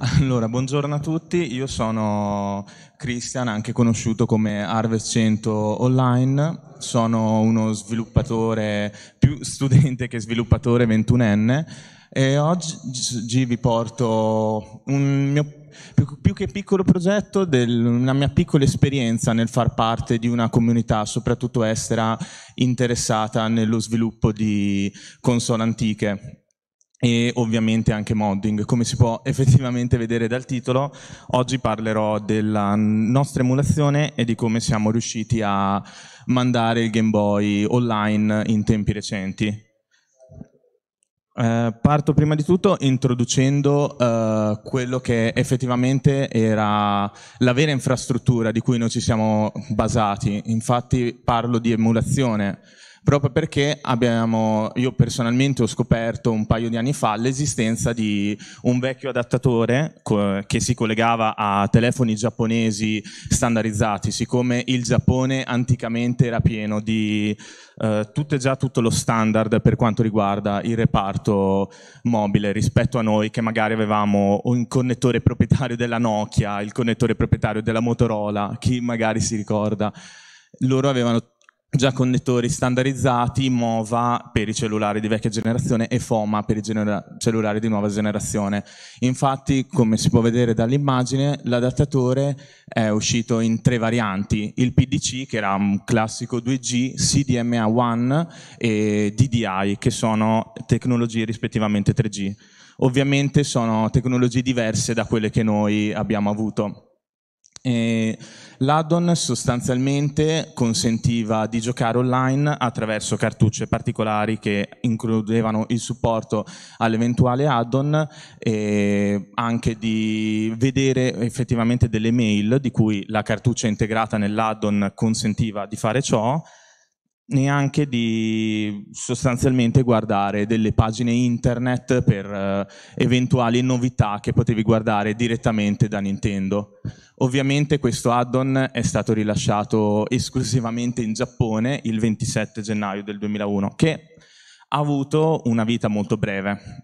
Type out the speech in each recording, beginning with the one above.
Allora, buongiorno a tutti, io sono Christian, anche conosciuto come Harvest 100 Online, sono uno sviluppatore, più studente che sviluppatore 21enne e oggi vi porto un mio più, che piccolo progetto, del, una mia piccola esperienza nel far parte di una comunità, soprattutto estera, interessata nello sviluppo di console antiche e ovviamente anche modding. Come si può effettivamente vedere dal titolo, oggi parlerò della nostra emulazione e di come siamo riusciti a mandare il Game Boy online in tempi recenti. Eh, parto prima di tutto introducendo eh, quello che effettivamente era la vera infrastruttura di cui noi ci siamo basati, infatti parlo di emulazione, proprio perché abbiamo, io personalmente ho scoperto un paio di anni fa l'esistenza di un vecchio adattatore che si collegava a telefoni giapponesi standardizzati, siccome il Giappone anticamente era pieno di eh, tutto, già tutto lo standard per quanto riguarda il reparto mobile rispetto a noi che magari avevamo un connettore proprietario della Nokia, il connettore proprietario della Motorola, chi magari si ricorda, loro avevano già connettori standardizzati, MOVA per i cellulari di vecchia generazione e FOMA per i cellulari di nuova generazione. Infatti, come si può vedere dall'immagine, l'adattatore è uscito in tre varianti, il PDC che era un classico 2G, CDMA1 e DDI che sono tecnologie rispettivamente 3G. Ovviamente sono tecnologie diverse da quelle che noi abbiamo avuto. L'addon sostanzialmente consentiva di giocare online attraverso cartucce particolari che includevano il supporto all'eventuale addon e anche di vedere effettivamente delle mail di cui la cartuccia integrata nell'addon consentiva di fare ciò neanche di sostanzialmente guardare delle pagine internet per eh, eventuali novità che potevi guardare direttamente da Nintendo. Ovviamente questo add-on è stato rilasciato esclusivamente in Giappone il 27 gennaio del 2001, che ha avuto una vita molto breve.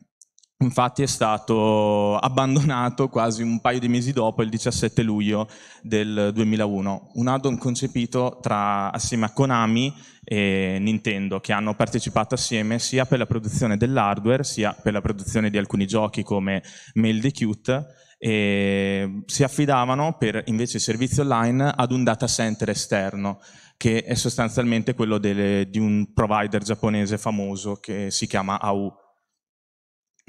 Infatti è stato abbandonato quasi un paio di mesi dopo, il 17 luglio del 2001. Un add-on concepito tra, assieme a Konami e Nintendo che hanno partecipato assieme sia per la produzione dell'hardware sia per la produzione di alcuni giochi come Mail the Cute e si affidavano per invece il servizio online ad un data center esterno che è sostanzialmente quello delle, di un provider giapponese famoso che si chiama AU.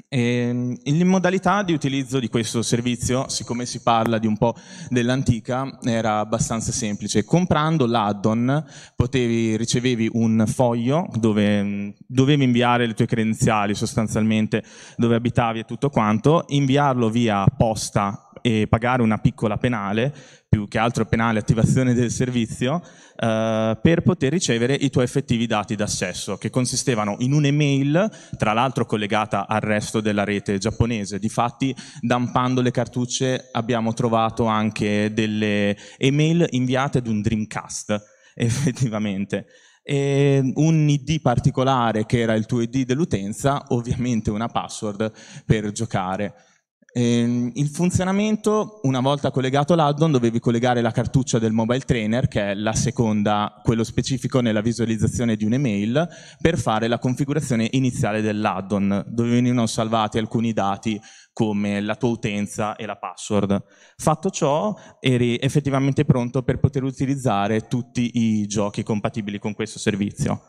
Ehm, in modalità di utilizzo di questo servizio, siccome si parla di un po' dell'antica, era abbastanza semplice. Comprando l'addon ricevevi un foglio dove mm, dovevi inviare le tue credenziali sostanzialmente, dove abitavi e tutto quanto, inviarlo via posta e pagare una piccola penale, più che altro penale attivazione del servizio, eh, per poter ricevere i tuoi effettivi dati d'accesso, che consistevano in un'email, tra l'altro collegata al resto della rete giapponese. Difatti, dampando le cartucce abbiamo trovato anche delle email inviate ad un Dreamcast, effettivamente e un ID particolare che era il tuo ID dell'utenza, ovviamente una password per giocare. Eh, il funzionamento, una volta collegato l'addon, dovevi collegare la cartuccia del mobile trainer, che è la seconda, quello specifico nella visualizzazione di un'email, per fare la configurazione iniziale dell'addon, dove venivano salvati alcuni dati come la tua utenza e la password. Fatto ciò, eri effettivamente pronto per poter utilizzare tutti i giochi compatibili con questo servizio.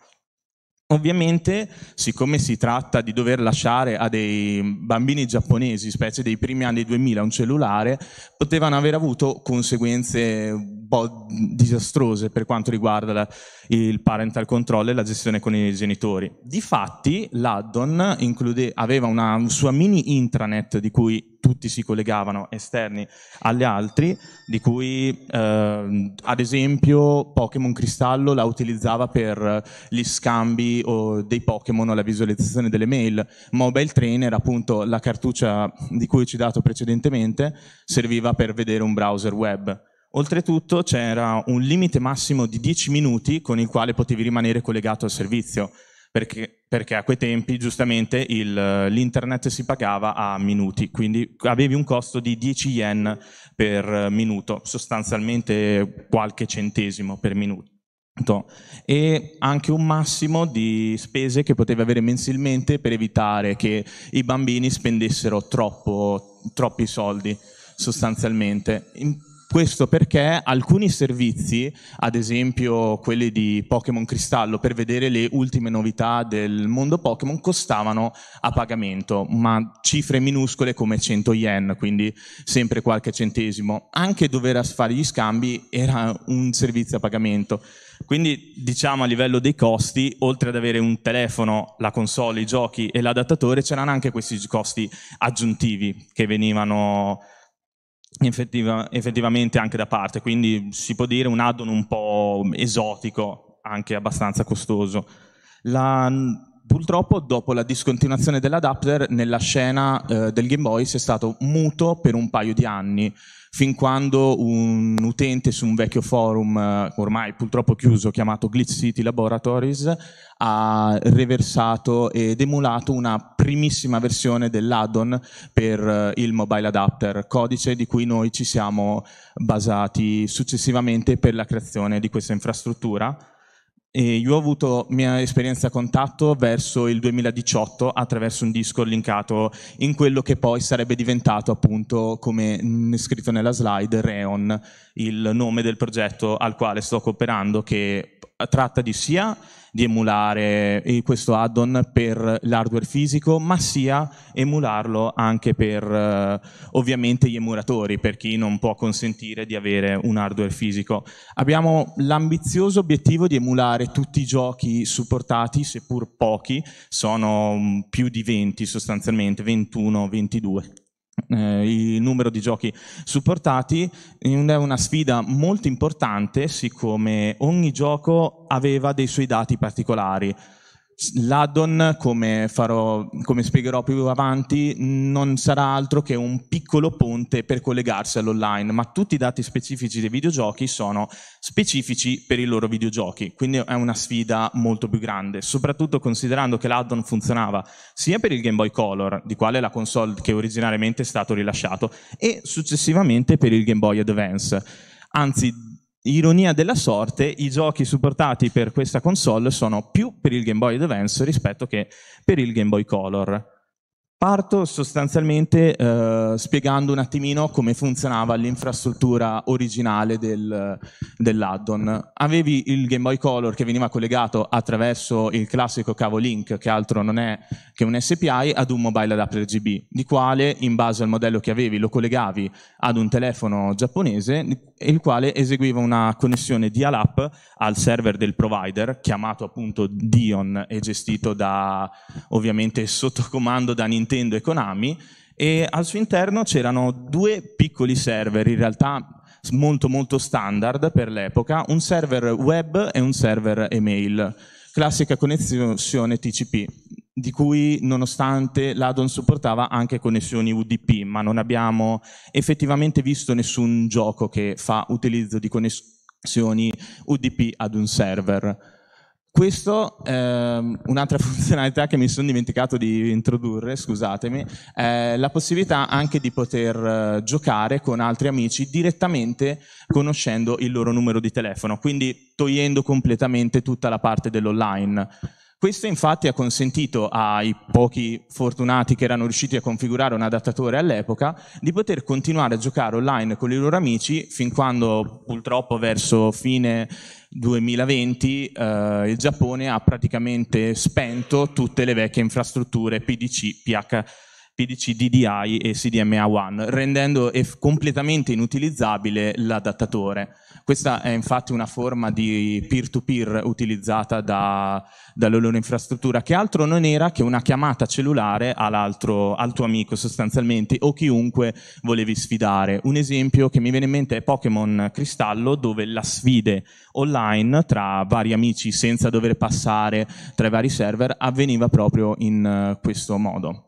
Ovviamente, siccome si tratta di dover lasciare a dei bambini giapponesi, specie dei primi anni 2000, un cellulare, potevano aver avuto conseguenze un po' disastrose per quanto riguarda la, il parental control e la gestione con i genitori. Difatti l'addon aveva una sua mini intranet di cui tutti si collegavano esterni agli altri, di cui eh, ad esempio Pokémon Cristallo la utilizzava per gli scambi dei Pokémon o la visualizzazione delle mail. Mobile Trainer, appunto la cartuccia di cui ho citato precedentemente, serviva per vedere un browser web. Oltretutto c'era un limite massimo di 10 minuti con il quale potevi rimanere collegato al servizio, perché, perché a quei tempi giustamente l'internet si pagava a minuti, quindi avevi un costo di 10 yen per minuto, sostanzialmente qualche centesimo per minuto e anche un massimo di spese che potevi avere mensilmente per evitare che i bambini spendessero troppo, troppi soldi sostanzialmente. In questo perché alcuni servizi, ad esempio quelli di Pokémon Cristallo, per vedere le ultime novità del mondo Pokémon, costavano a pagamento, ma cifre minuscole come 100 yen, quindi sempre qualche centesimo. Anche dover fare gli scambi era un servizio a pagamento. Quindi diciamo a livello dei costi, oltre ad avere un telefono, la console, i giochi e l'adattatore, c'erano anche questi costi aggiuntivi che venivano effettiva, effettivamente anche da parte, quindi si può dire un add-on un po' esotico, anche abbastanza costoso. La, purtroppo dopo la discontinuazione dell'adapter nella scena eh, del Game Boy si è stato muto per un paio di anni fin quando un utente su un vecchio forum, eh, ormai purtroppo chiuso, chiamato Glitch City Laboratories, ha reversato ed emulato una primissima versione dell'add-on per eh, il mobile adapter, codice di cui noi ci siamo basati successivamente per la creazione di questa infrastruttura e io ho avuto mia esperienza a contatto verso il 2018 attraverso un disco linkato in quello che poi sarebbe diventato appunto, come scritto nella slide, Reon, il nome del progetto al quale sto cooperando che tratta di sia di emulare eh, questo add-on per l'hardware fisico, ma sia emularlo anche per eh, ovviamente gli emulatori, per chi non può consentire di avere un hardware fisico. Abbiamo l'ambizioso obiettivo di emulare tutti i giochi supportati, seppur pochi, sono mm, più di 20 sostanzialmente, 21, 22 eh, il numero di giochi supportati è una sfida molto importante siccome ogni gioco aveva dei suoi dati particolari L'addon, come, come spiegherò più avanti, non sarà altro che un piccolo ponte per collegarsi all'online, ma tutti i dati specifici dei videogiochi sono specifici per i loro videogiochi, quindi è una sfida molto più grande, soprattutto considerando che l'addon funzionava sia per il Game Boy Color, di quale è la console che originariamente è stato rilasciato, e successivamente per il Game Boy Advance. Anzi, Ironia della sorte, i giochi supportati per questa console sono più per il Game Boy Advance rispetto che per il Game Boy Color. Parto sostanzialmente eh, spiegando un attimino come funzionava l'infrastruttura originale del, dell'addon. Avevi il Game Boy Color che veniva collegato attraverso il classico cavo Link, che altro non è che un SPI, ad un mobile adapter GB, di quale, in base al modello che avevi, lo collegavi ad un telefono giapponese, il quale eseguiva una connessione dial-up al server del provider, chiamato appunto Dion e gestito da, ovviamente, sotto comando da Nintendo Nintendo e Konami e al suo interno c'erano due piccoli server, in realtà molto molto standard per l'epoca, un server web e un server email, classica connessione TCP, di cui nonostante l'Adon supportava anche connessioni UDP, ma non abbiamo effettivamente visto nessun gioco che fa utilizzo di connessioni UDP ad un server. Questo, ehm, un'altra funzionalità che mi sono dimenticato di introdurre, scusatemi, è la possibilità anche di poter eh, giocare con altri amici direttamente conoscendo il loro numero di telefono, quindi togliendo completamente tutta la parte dell'online. Questo infatti ha consentito ai pochi fortunati che erano riusciti a configurare un adattatore all'epoca di poter continuare a giocare online con i loro amici fin quando purtroppo verso fine 2020 eh, il Giappone ha praticamente spento tutte le vecchie infrastrutture PDC, PH, PDC DDI e CDMA1, rendendo completamente inutilizzabile l'adattatore. Questa è infatti una forma di peer-to-peer -peer utilizzata da, dalle loro infrastruttura, che altro non era che una chiamata cellulare al tuo amico sostanzialmente o chiunque volevi sfidare. Un esempio che mi viene in mente è Pokémon Cristallo, dove la sfide online tra vari amici senza dover passare tra i vari server avveniva proprio in eh, questo modo.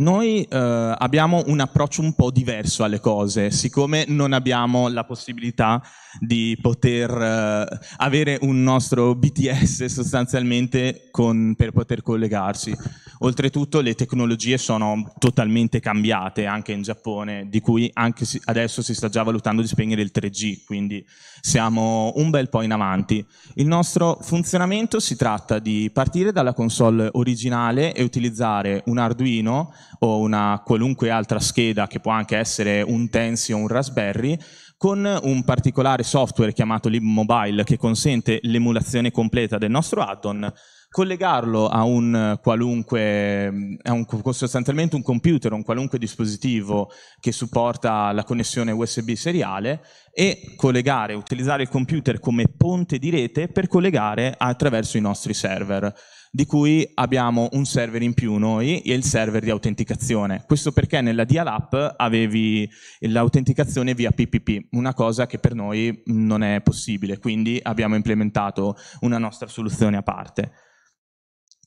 Noi eh, abbiamo un approccio un po' diverso alle cose, siccome non abbiamo la possibilità di poter eh, avere un nostro BTS sostanzialmente con, per poter collegarsi. Oltretutto le tecnologie sono totalmente cambiate anche in Giappone, di cui anche adesso si sta già valutando di spegnere il 3G, quindi siamo un bel po' in avanti. Il nostro funzionamento si tratta di partire dalla console originale e utilizzare un Arduino o una qualunque altra scheda che può anche essere un Tensi o un Raspberry con un particolare software chiamato LibMobile che consente l'emulazione completa del nostro add-on collegarlo a un qualunque, a un, sostanzialmente un computer, un qualunque dispositivo che supporta la connessione USB seriale e collegare, utilizzare il computer come ponte di rete per collegare attraverso i nostri server di cui abbiamo un server in più noi e il server di autenticazione. Questo perché nella Dial App avevi l'autenticazione via PPP, una cosa che per noi non è possibile, quindi abbiamo implementato una nostra soluzione a parte.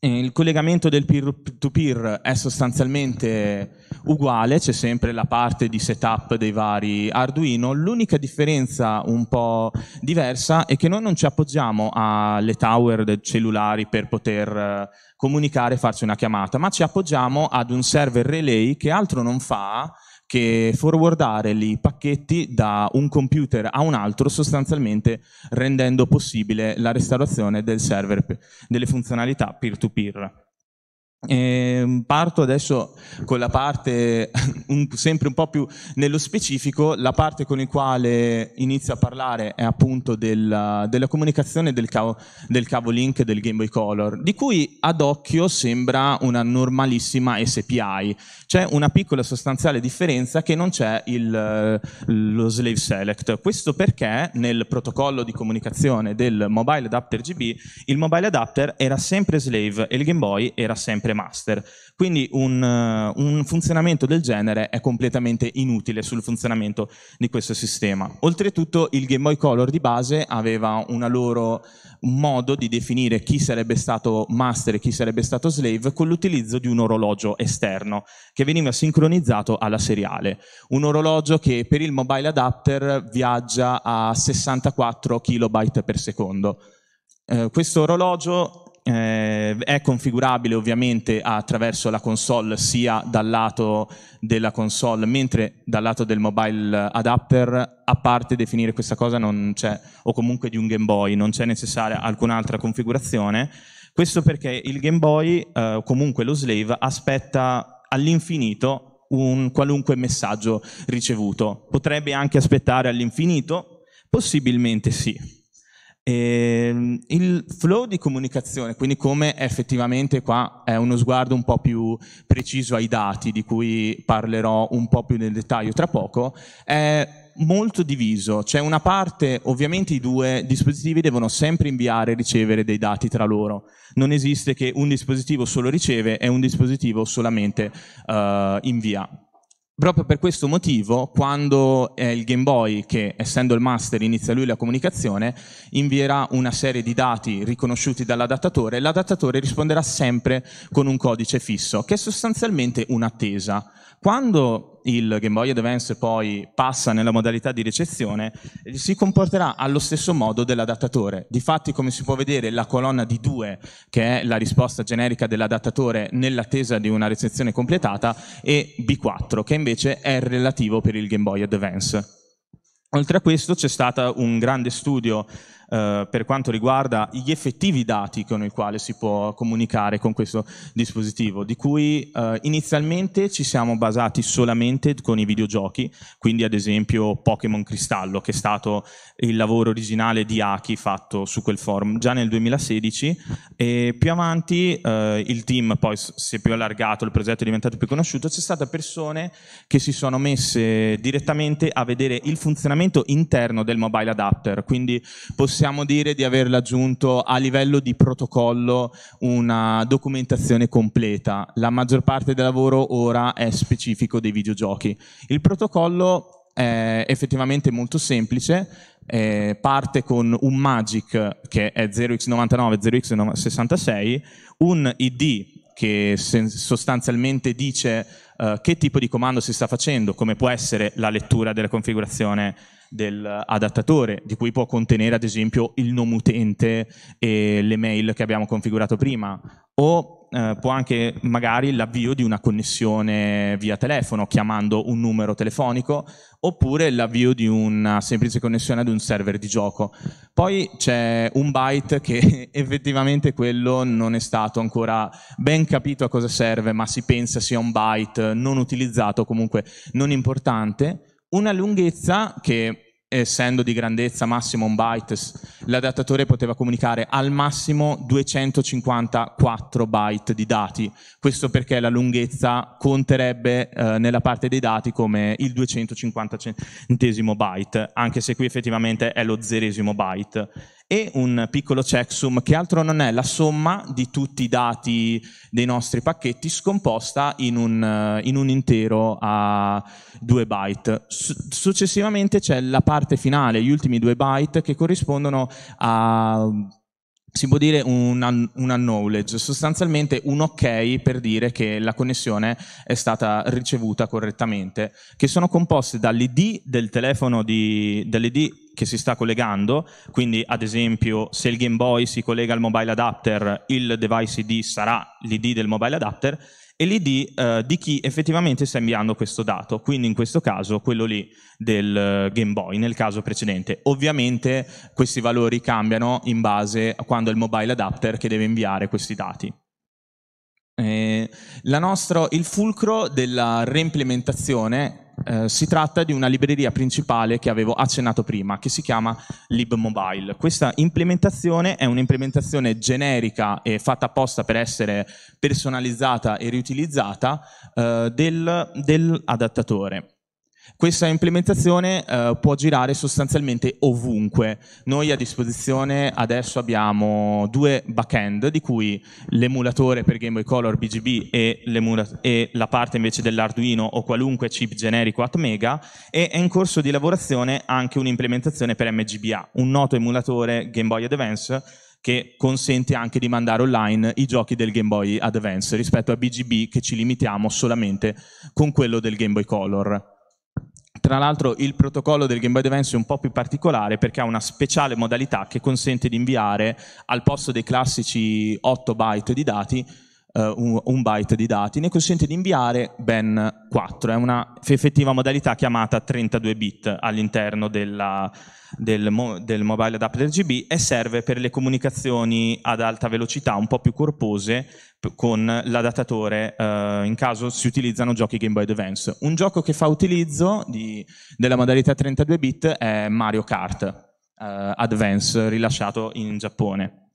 Eh, il collegamento del peer-to-peer è sostanzialmente uguale, c'è sempre la parte di setup dei vari Arduino, l'unica differenza un po' diversa è che noi non ci appoggiamo alle tower dei cellulari per poter eh, comunicare e farci una chiamata, ma ci appoggiamo ad un server relay che altro non fa che forwardare i pacchetti da un computer a un altro sostanzialmente rendendo possibile la restaurazione del server, delle funzionalità peer-to-peer. peer to peer peer eh, parto adesso con la parte un, sempre un po' più nello specifico, la parte con la quale inizio a parlare è appunto della, della comunicazione del cavo, del cavo link del Game Boy Color, di cui ad occhio sembra una normalissima SPI, c'è una piccola sostanziale differenza che non c'è il, lo slave select, questo perché nel protocollo di comunicazione del mobile adapter GB il mobile adapter era sempre slave e il Game Boy era sempre delle master. Quindi un, eh, un funzionamento del genere è completamente inutile sul funzionamento di questo sistema. Oltretutto il Game Boy Color di base aveva una loro modo di definire chi sarebbe stato master e chi sarebbe stato slave con l'utilizzo di un orologio esterno che veniva sincronizzato alla seriale. Un orologio che per il mobile adapter viaggia a 64 KB per secondo. Eh, questo orologio eh, è configurabile ovviamente attraverso la console sia dal lato della console mentre dal lato del mobile adapter a parte definire questa cosa non c'è o comunque di un Game Boy non c'è necessaria alcun'altra configurazione questo perché il Game Boy eh, comunque lo slave aspetta all'infinito un qualunque messaggio ricevuto potrebbe anche aspettare all'infinito possibilmente sì e ehm, il flow di comunicazione, quindi come effettivamente qua è uno sguardo un po' più preciso ai dati, di cui parlerò un po' più nel dettaglio tra poco, è molto diviso. C'è una parte, ovviamente i due dispositivi devono sempre inviare e ricevere dei dati tra loro. Non esiste che un dispositivo solo riceve e un dispositivo solamente uh, invia. Proprio per questo motivo, quando è eh, il Game Boy, che essendo il master inizia lui la comunicazione, invierà una serie di dati riconosciuti dall'adattatore, l'adattatore risponderà sempre con un codice fisso, che è sostanzialmente un'attesa. Quando il Game Boy Advance poi passa nella modalità di ricezione, si comporterà allo stesso modo dell'adattatore. Difatti, come si può vedere, la colonna d 2, che è la risposta generica dell'adattatore nell'attesa di una ricezione completata, e B4, che invece è relativo per il Game Boy Advance. Oltre a questo c'è stato un grande studio eh, per quanto riguarda gli effettivi dati con i quali si può comunicare con questo dispositivo, di cui eh, inizialmente ci siamo basati solamente con i videogiochi, quindi ad esempio Pokémon Cristallo, che è stato il lavoro originale di Aki fatto su quel forum già nel 2016 e più avanti eh, il team poi si è più allargato, il progetto è diventato più conosciuto, c'è stata persone che si sono messe direttamente a vedere il funzionamento interno del mobile adapter, quindi possiamo possiamo dire di aver raggiunto a livello di protocollo una documentazione completa. La maggior parte del lavoro ora è specifico dei videogiochi. Il protocollo è effettivamente molto semplice, eh, parte con un Magic che è 0x99, 0x66, un ID che sostanzialmente dice eh, che tipo di comando si sta facendo, come può essere la lettura della configurazione dell'adattatore, di cui può contenere ad esempio il nome utente e le mail che abbiamo configurato prima, o eh, può anche magari l'avvio di una connessione via telefono chiamando un numero telefonico oppure l'avvio di una semplice connessione ad un server di gioco. Poi c'è un byte che effettivamente quello non è stato ancora ben capito a cosa serve, ma si pensa sia un byte non utilizzato, comunque non importante, una lunghezza che essendo di grandezza massimo un byte, l'adattatore poteva comunicare al massimo 254 byte di dati. Questo perché la lunghezza conterebbe eh, nella parte dei dati come il 250 centesimo byte, anche se qui effettivamente è lo zeresimo byte e un piccolo checksum che altro non è la somma di tutti i dati dei nostri pacchetti scomposta in un, eh, in un intero a 2 byte. Successivamente c'è la parte finale, gli ultimi 2 byte che corrispondono a si può dire un, acknowledge, sostanzialmente un ok per dire che la connessione è stata ricevuta correttamente, che sono composte dall'ID del telefono di, dall'ID che si sta collegando, quindi ad esempio se il Game Boy si collega al mobile adapter, il device ID sarà l'ID del mobile adapter e l'ID eh, di chi effettivamente sta inviando questo dato, quindi in questo caso quello lì del eh, Game Boy, nel caso precedente. Ovviamente questi valori cambiano in base a quando è il mobile adapter che deve inviare questi dati. Eh, nostro, il fulcro della reimplementazione eh, si tratta di una libreria principale che avevo accennato prima, che si chiama LibMobile. Questa implementazione è un'implementazione generica e fatta apposta per essere personalizzata e riutilizzata eh, del, dell'adattatore. Questa implementazione eh, può girare sostanzialmente ovunque. Noi a disposizione adesso abbiamo due backend, di cui l'emulatore per Game Boy Color BGB e, e la parte invece dell'Arduino o qualunque chip generico Atmega, e è in corso di lavorazione anche un'implementazione per MGBA, un noto emulatore Game Boy Advance che consente anche di mandare online i giochi del Game Boy Advance rispetto a BGB che ci limitiamo solamente con quello del Game Boy Color. Tra l'altro il protocollo del Game Boy Advance è un po' più particolare perché ha una speciale modalità che consente di inviare al posto dei classici 8 byte di dati eh, un, un, byte di dati, ne consente di inviare ben 4. È una effettiva modalità chiamata 32 bit all'interno della, del, mo, del mobile adapter RGB e serve per le comunicazioni ad alta velocità, un po' più corpose, con l'adattatore eh, in caso si utilizzano giochi Game Boy Advance. Un gioco che fa utilizzo di, della modalità 32 bit è Mario Kart eh, Advance rilasciato in Giappone.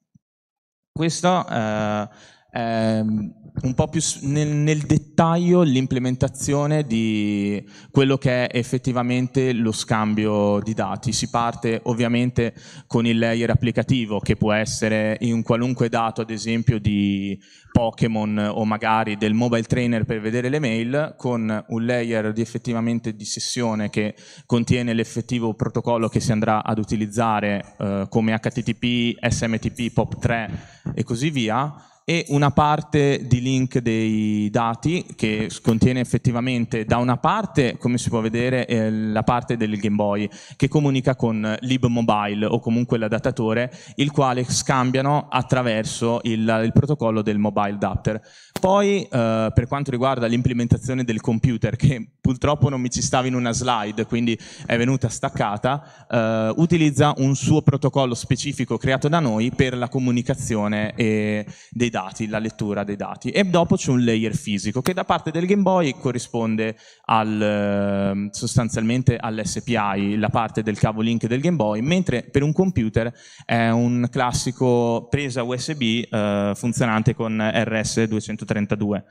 Questo eh, ehm, un po' più nel, nel dettaglio l'implementazione di quello che è effettivamente lo scambio di dati. Si parte ovviamente con il layer applicativo che può essere in qualunque dato, ad esempio di Pokémon o magari del mobile trainer per vedere le mail, con un layer di effettivamente di sessione che contiene l'effettivo protocollo che si andrà ad utilizzare eh, come HTTP, SMTP, POP3 e così via e una parte di link dei dati che contiene effettivamente da una parte, come si può vedere, eh, la parte del Game Boy che comunica con libmobile o comunque l'adattatore, il quale scambiano attraverso il, il protocollo del mobile adapter. Poi eh, per quanto riguarda l'implementazione del computer, che purtroppo non mi ci stava in una slide, quindi è venuta staccata, eh, utilizza un suo protocollo specifico creato da noi per la comunicazione eh, dei dati dati, la lettura dei dati e dopo c'è un layer fisico che da parte del Game Boy corrisponde al, ehm, sostanzialmente all'SPI, la parte del cavo link del Game Boy, mentre per un computer è un classico presa USB eh, funzionante con RS232.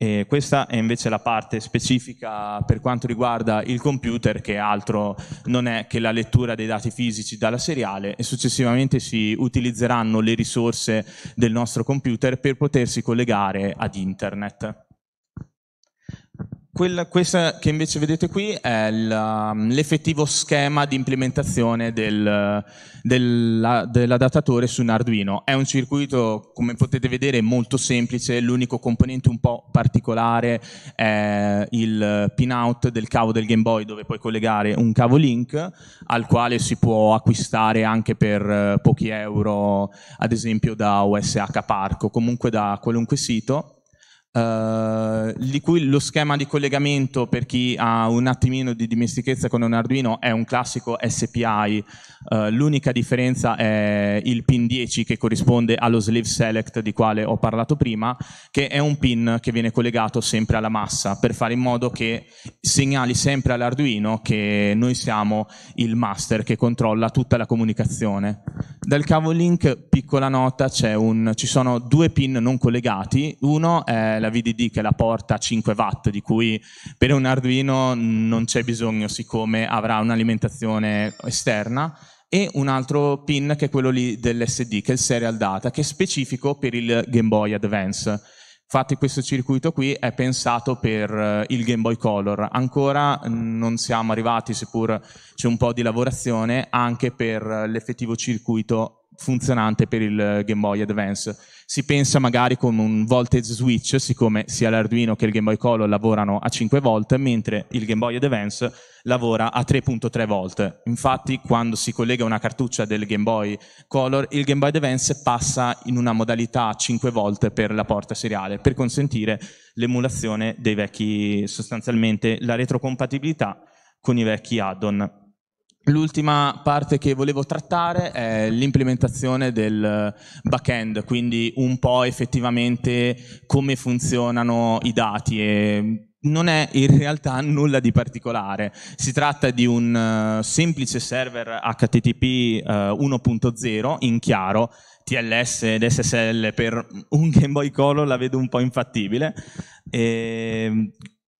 E questa è invece la parte specifica per quanto riguarda il computer che altro non è che la lettura dei dati fisici dalla seriale e successivamente si utilizzeranno le risorse del nostro computer per potersi collegare ad internet. Quella, questa che invece vedete qui è um, l'effettivo schema di implementazione del, del, dell'adattatore su un Arduino. È un circuito, come potete vedere, molto semplice, l'unico componente un po' particolare è il pinout del cavo del Game Boy dove puoi collegare un cavo link al quale si può acquistare anche per eh, pochi euro, ad esempio da USH Park o comunque da qualunque sito eh, di cui lo schema di collegamento per chi ha un attimino di dimestichezza con un Arduino è un classico SPI eh, l'unica differenza è il pin 10 che corrisponde allo sleeve select di quale ho parlato prima, che è un pin che viene collegato sempre alla massa per fare in modo che segnali sempre all'Arduino che noi siamo il master che controlla tutta la comunicazione. Dal cavo link, piccola nota, un, ci sono due pin non collegati, uno è la VDD che è la porta 5 watt di cui per un Arduino non c'è bisogno siccome avrà un'alimentazione esterna e un altro pin che è quello lì dell'SD, che è il serial data, che è specifico per il Game Boy Advance. Infatti questo circuito qui è pensato per eh, il Game Boy Color, ancora mm, non siamo arrivati, seppur c'è un po' di lavorazione, anche per eh, l'effettivo circuito funzionante per il Game Boy Advance. Si pensa magari con un voltage switch, siccome sia l'Arduino che il Game Boy Color lavorano a 5 volt, mentre il Game Boy Advance lavora a 3.3 volt. Infatti, quando si collega una cartuccia del Game Boy Color, il Game Boy Advance passa in una modalità 5 volt per la porta seriale, per consentire l'emulazione dei vecchi, sostanzialmente la retrocompatibilità con i vecchi add-on. L'ultima parte che volevo trattare è l'implementazione del backend, quindi un po' effettivamente come funzionano i dati e non è in realtà nulla di particolare, si tratta di un eh, semplice server HTTP 1.0 eh, in chiaro, TLS ed SSL per un Game Boy Color la vedo un po' infattibile, e ehm,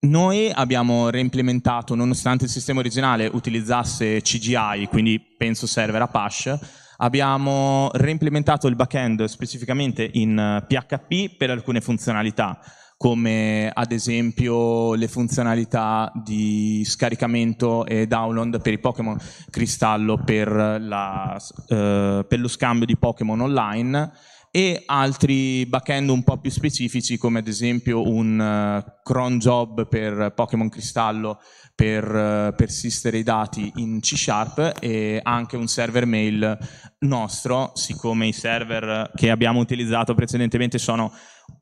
noi abbiamo reimplementato, nonostante il sistema originale utilizzasse CGI, quindi penso server Apache, abbiamo reimplementato il backend specificamente in PHP eh, per alcune funzionalità, come ad esempio le funzionalità di scaricamento e download per i Pokémon, cristallo per, la, eh, per lo scambio di Pokémon online, e altri backend un po' più specifici come ad esempio un uh, cron job per Pokémon Cristallo per uh, eh, persistere i dati in C Sharp e anche un server mail nostro siccome i server che abbiamo utilizzato precedentemente sono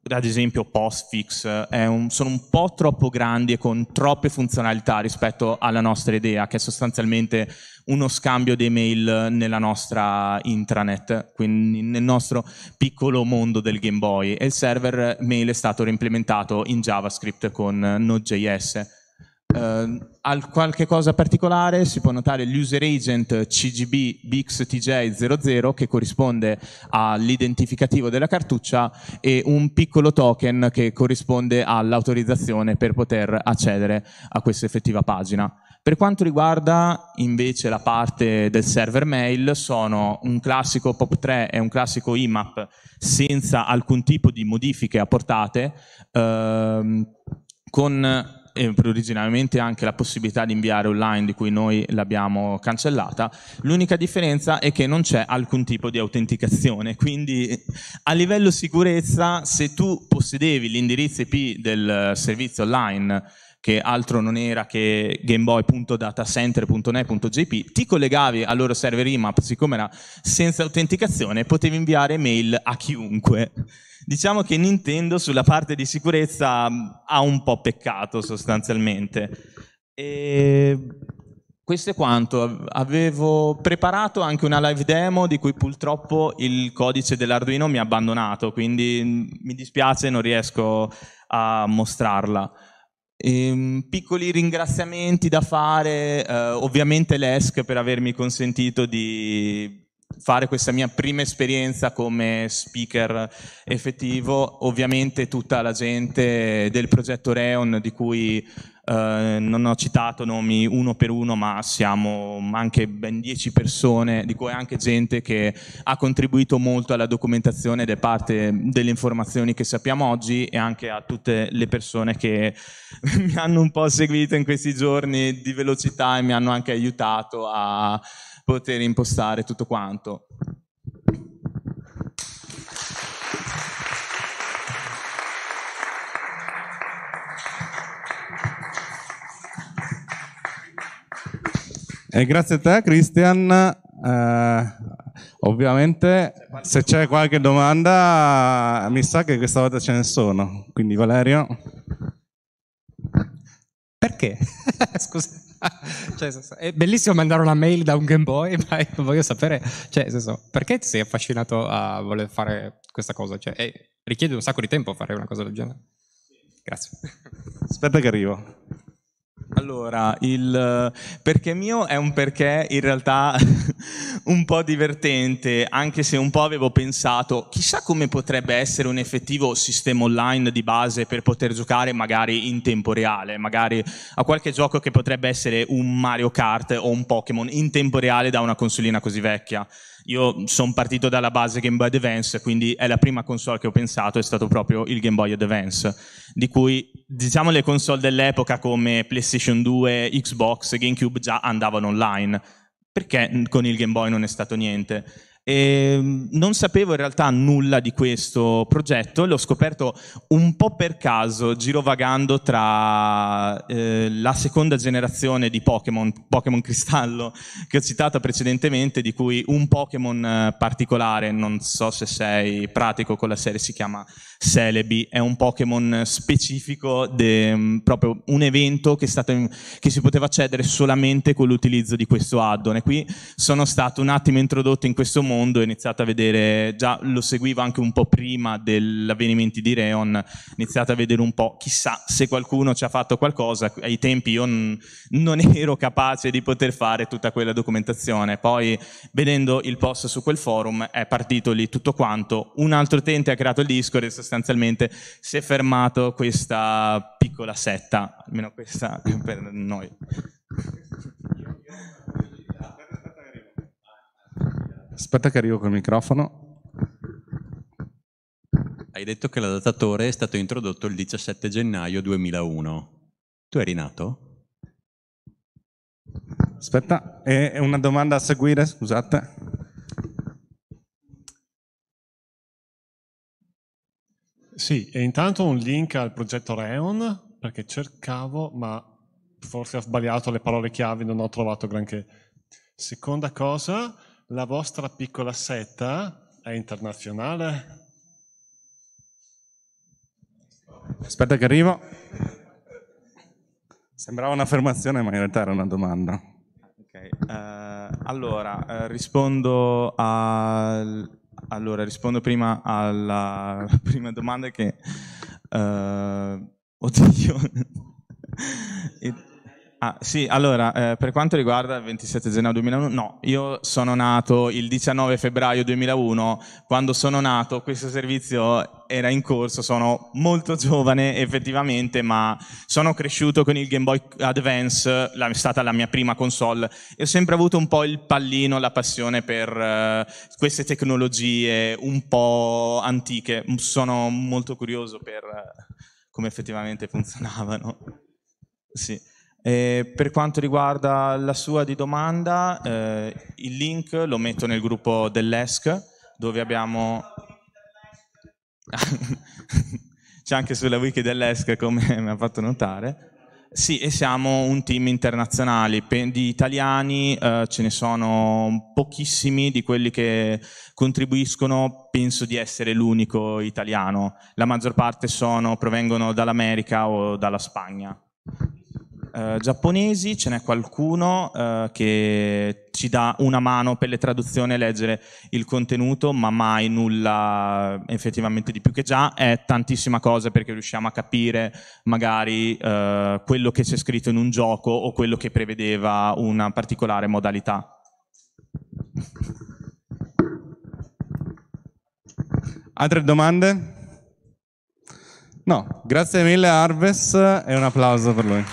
ad esempio postfix, eh, un, sono un po' troppo grandi e con troppe funzionalità rispetto alla nostra idea, che è sostanzialmente uno scambio di mail nella nostra intranet, quindi nel nostro piccolo mondo del Game Boy. E il server mail è stato reimplementato in JavaScript con Node.js Uh, al qualche cosa particolare si può notare l'user agent CGB BixTJ00 che corrisponde all'identificativo della cartuccia e un piccolo token che corrisponde all'autorizzazione per poter accedere a questa effettiva pagina. Per quanto riguarda invece la parte del server mail, sono un classico POP3 e un classico IMAP senza alcun tipo di modifiche apportate, ehm, con e originariamente anche la possibilità di inviare online di cui noi l'abbiamo cancellata, l'unica differenza è che non c'è alcun tipo di autenticazione, quindi a livello sicurezza se tu possedevi l'indirizzo IP del servizio online che altro non era che gameboy.datacenter.net.jp, ti collegavi al loro server IMAP, siccome era senza autenticazione, potevi inviare mail a chiunque. Diciamo che Nintendo sulla parte di sicurezza mm, ha un po' peccato sostanzialmente. E questo è quanto. Avevo preparato anche una live demo di cui purtroppo il codice dell'Arduino mi ha abbandonato, quindi mm, mi dispiace, non riesco a mostrarla. E, ehm, piccoli ringraziamenti da fare, eh, ovviamente l'ESC per avermi consentito di fare questa mia prima esperienza come speaker effettivo, ovviamente tutta la gente del progetto Reon di cui eh, non ho citato nomi uno per uno, ma siamo anche ben dieci persone, di cui anche gente che ha contribuito molto alla documentazione ed è parte delle informazioni che sappiamo oggi e anche a tutte le persone che mi hanno un po' seguito in questi giorni di velocità e mi hanno anche aiutato a poter impostare tutto quanto. Eh, grazie a te Christian, eh, ovviamente se c'è qualche domanda mi sa che questa volta ce ne sono, quindi Valerio. Perché? Scusa. Cioè, è bellissimo mandare una mail da un Game Boy, ma voglio sapere, cioè, senso, perché ti sei affascinato a voler fare questa cosa? Cioè, eh, richiede un sacco di tempo fare una cosa del genere. Grazie. Aspetta che arrivo. Allora, il eh, perché mio è un perché in realtà un po' divertente, anche se un po' avevo pensato, chissà come potrebbe essere un effettivo sistema online di base per poter giocare magari in tempo reale, magari a qualche gioco che potrebbe essere un Mario Kart o un Pokémon in tempo reale da una consolina così vecchia. Io sono partito dalla base Game Boy Advance, quindi è la prima console che ho pensato, è stato proprio il Game Boy Advance, di cui diciamo le console dell'epoca come PlayStation 2, Xbox, GameCube già andavano online. Perché con il Game Boy non è stato niente? E ehm, non sapevo in realtà nulla di questo progetto, l'ho scoperto un po' per caso, girovagando tra eh, la seconda generazione di Pokémon, Pokémon Cristallo, che ho citato precedentemente, di cui un Pokémon eh, particolare, non so se sei pratico con la serie, si chiama Celebi, è un Pokémon specifico, de, mm, proprio un evento che, in, che, si poteva accedere solamente con l'utilizzo di questo add-on e qui sono stato un attimo introdotto in questo mondo, ho iniziato a vedere, già lo seguivo anche un po' prima degli avvenimenti di Reon, ho iniziato a vedere un po', chissà se qualcuno ci ha fatto qualcosa, ai tempi io non, non ero capace di poter fare tutta quella documentazione, poi vedendo il post su quel forum è partito lì tutto quanto, un altro utente ha creato il Discord e sostanzialmente si è fermato questa piccola setta, almeno questa per noi. Aspetta che arrivo col microfono. Hai detto che l'adattatore è stato introdotto il 17 gennaio 2001. Tu eri nato? Aspetta, è una domanda a seguire, scusate. Sì, e intanto un link al progetto Reon, perché cercavo, ma forse ho sbagliato le parole chiave, non ho trovato granché. Seconda cosa, la vostra piccola setta è internazionale? Aspetta che arrivo. Sembrava un'affermazione, ma in realtà era una domanda. Okay. Uh, allora, uh, rispondo al allora, rispondo prima alla prima domanda che... Uh, oddio... It, Ah, sì, allora, eh, per quanto riguarda il 27 gennaio 2001, no, io sono nato il 19 febbraio 2001, quando sono nato questo servizio era in corso, sono molto giovane effettivamente, ma sono cresciuto con il Game Boy Advance, è stata la mia prima console, e ho sempre avuto un po' il pallino, la passione per eh, queste tecnologie un po' antiche, sono molto curioso per eh, come effettivamente funzionavano. Sì. E per quanto riguarda la sua di domanda, eh, il link lo metto nel gruppo dell'ESC dove abbiamo... C'è anche sulla wiki dell'ESC come mi ha fatto notare. Sì, e siamo un team internazionale, di italiani eh, ce ne sono pochissimi di quelli che contribuiscono, penso di essere l'unico italiano, la maggior parte sono, provengono dall'America o dalla Spagna. Eh, giapponesi, ce n'è qualcuno eh, che ci dà una mano per le traduzioni e leggere il contenuto, ma mai nulla effettivamente di più che già, è tantissima cosa perché riusciamo a capire magari eh, quello che c'è scritto in un gioco o quello che prevedeva una particolare modalità. Altre domande? No, grazie mille Arves e un applauso per lui.